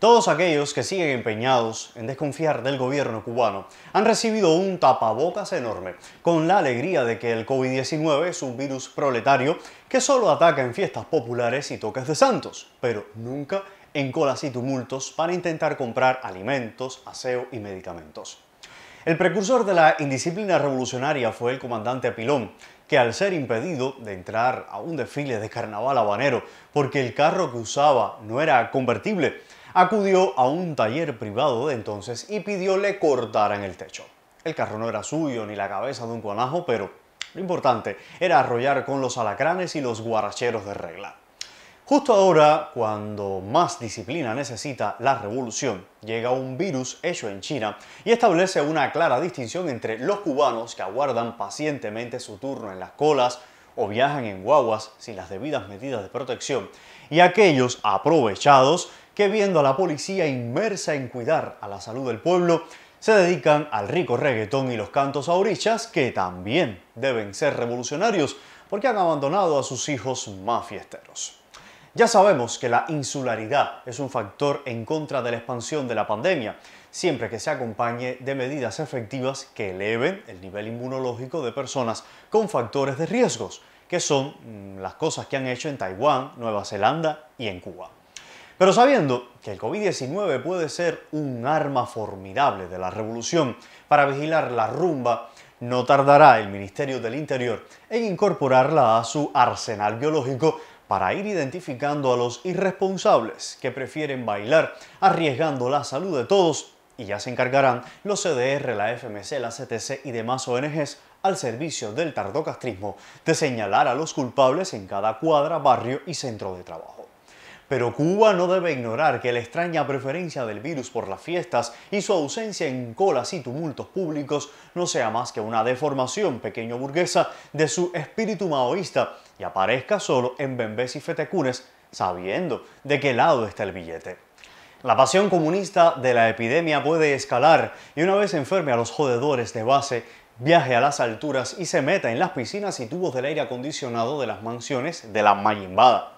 Todos aquellos que siguen empeñados en desconfiar del gobierno cubano han recibido un tapabocas enorme, con la alegría de que el COVID-19 es un virus proletario que solo ataca en fiestas populares y toques de santos, pero nunca en colas y tumultos para intentar comprar alimentos, aseo y medicamentos. El precursor de la indisciplina revolucionaria fue el comandante Apilón, que al ser impedido de entrar a un desfile de carnaval habanero porque el carro que usaba no era convertible, acudió a un taller privado de entonces y pidió le cortaran el techo. El carro no era suyo ni la cabeza de un guanajo, pero lo importante era arrollar con los alacranes y los guaracheros de regla. Justo ahora, cuando más disciplina necesita la revolución, llega un virus hecho en China y establece una clara distinción entre los cubanos que aguardan pacientemente su turno en las colas o viajan en guaguas sin las debidas medidas de protección y aquellos aprovechados que viendo a la policía inmersa en cuidar a la salud del pueblo, se dedican al rico reggaetón y los cantos aurichas, que también deben ser revolucionarios porque han abandonado a sus hijos mafiesteros. Ya sabemos que la insularidad es un factor en contra de la expansión de la pandemia, siempre que se acompañe de medidas efectivas que eleven el nivel inmunológico de personas con factores de riesgos, que son mm, las cosas que han hecho en Taiwán, Nueva Zelanda y en Cuba. Pero sabiendo que el COVID-19 puede ser un arma formidable de la revolución para vigilar la rumba, no tardará el Ministerio del Interior en incorporarla a su arsenal biológico para ir identificando a los irresponsables que prefieren bailar arriesgando la salud de todos y ya se encargarán los CDR, la FMC, la CTC y demás ONGs al servicio del tardocastrismo de señalar a los culpables en cada cuadra, barrio y centro de trabajo. Pero Cuba no debe ignorar que la extraña preferencia del virus por las fiestas y su ausencia en colas y tumultos públicos no sea más que una deformación pequeño burguesa de su espíritu maoísta y aparezca solo en Bembés y Fetecunes sabiendo de qué lado está el billete. La pasión comunista de la epidemia puede escalar y una vez enferme a los jodedores de base, viaje a las alturas y se meta en las piscinas y tubos del aire acondicionado de las mansiones de la Mayimbada.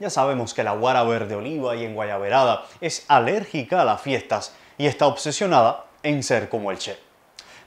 Ya sabemos que la guara verde oliva y en guayaverada es alérgica a las fiestas y está obsesionada en ser como el Che.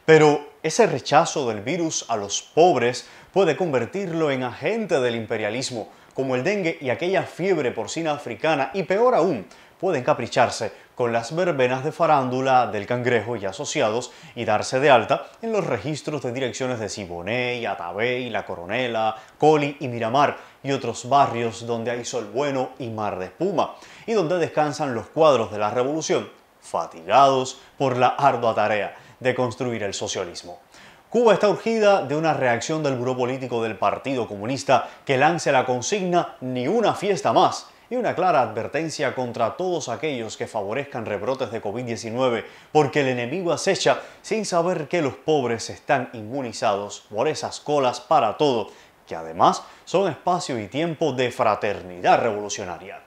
Pero ese rechazo del virus a los pobres puede convertirlo en agente del imperialismo, como el dengue y aquella fiebre porcina africana, y peor aún, puede capricharse con las verbenas de farándula del cangrejo y asociados y darse de alta en los registros de direcciones de Siboney, Atabey, La Coronela, Coli y Miramar y otros barrios donde hay sol bueno y mar de espuma y donde descansan los cuadros de la revolución, fatigados por la ardua tarea de construir el socialismo. Cuba está urgida de una reacción del buró político del Partido Comunista que lance la consigna ni una fiesta más y una clara advertencia contra todos aquellos que favorezcan rebrotes de COVID-19, porque el enemigo acecha sin saber que los pobres están inmunizados por esas colas para todo, que además son espacio y tiempo de fraternidad revolucionaria.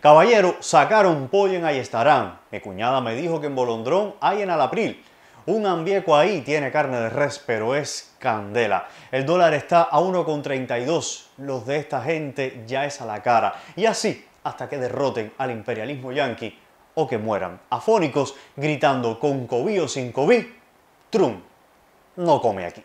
Caballero, sacaron pollo en estarán Mi cuñada me dijo que en Bolondrón hay en Alapril. Un ambieco ahí tiene carne de res, pero es candela. El dólar está a 1,32. Los de esta gente ya es a la cara. Y así hasta que derroten al imperialismo yanqui o que mueran afónicos gritando con COVID o sin COVID, Trump no come aquí.